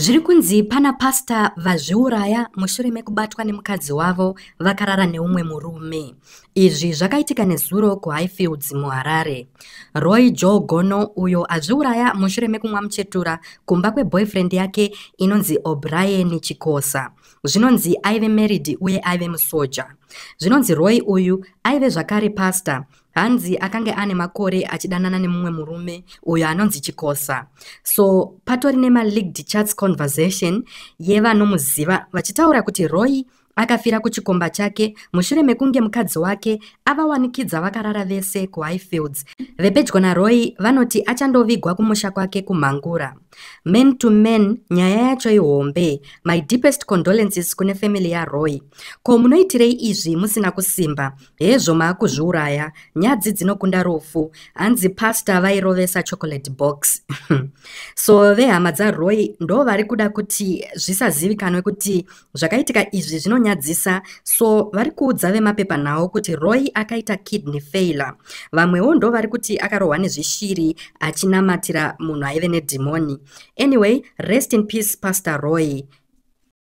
zviri kunzi pana pasta vazviuraya mushure mekubatwa nemukadzi wavo vakarara neumwe murume izvi zvakaitika nezuro kuhighfields muharare roy joe gono uyo azviuraya mushure mekumwa muchetura kumba kweboyfriend yake inonzi obrien chikosa zvinonzi aive married uye aive musoja zvinonzi roy uyu aive zvakare pasta hanzi akange ane makore achidanana nemumwe murume uyo anonzi chikosa so patori nemaleagued chats conversation yevanomuziva vachitaura kuti roy akafira kuchikomba chake mushure mekunge mukadzi wake avawanikidza vakarara vese kuhighfields vepedyo naroy vanoti achandovigwa kumusha kwake kumhangura man to man nyaya yacho ihombe my deepest condolences kune famiry yaroy ko munoitirei izvi musina kusimba hezvo maakuzviuraya nyadzi dzinokunda rufu hanzi pasta vairovesa chocolate box so vehama dzaroy ndo vari kuda kuti zvisazivikanwe kuti zvakaitika izvi zvinonya kunyadzisa so vari kuudza vemapepanhau kuti roy akaita kidney failure vamwewo ndo vari kuti akarohwa nezveshiri achinamatira munhu aive nedhimoni anyway rest in peace pastor roy